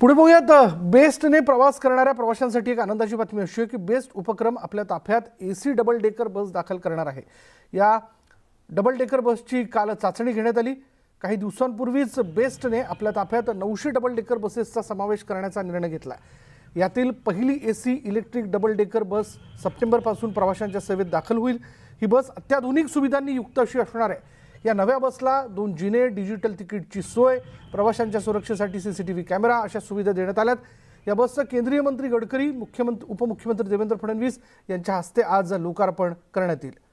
पुढे बघूयात बेस्टने प्रवास करणाऱ्या प्रवाशांसाठी एक आनंदाची बातमी अशी आहे की बेस्ट उपक्रम आपल्या ताफ्यात A C double decker bus दाखल करणार आहे या डबल डेकर बसची काल चाचणी घेण्यात आली काही दिवसांपूर्वीच बेस्टने आपल्या ताफ्यात नऊशे डबल डेकर बसेसचा समावेश करण्याचा निर्णय घेतला यातील पहिली A C electric double decker bus सप्टेंबरपासून प्रवाशांच्या सेवेत दाखल होईल ही बस अत्याधुनिक सुविधांनी युक्त अशी असणार आहे या नव्या बसला दोन जिने डिजिटल तिकीटची सोय प्रवाशांच्या सुरक्षेसाठी C C T V camera अशा सुविधा देण्यात आल्यात या बसचं केंद्रीय मंत्री गडकरी मुख्यमंत्री उपमुख्यमंत्री देवेंद्र फडणवीस यांच्या हस्ते आज लोकार्पण करण्यात येईल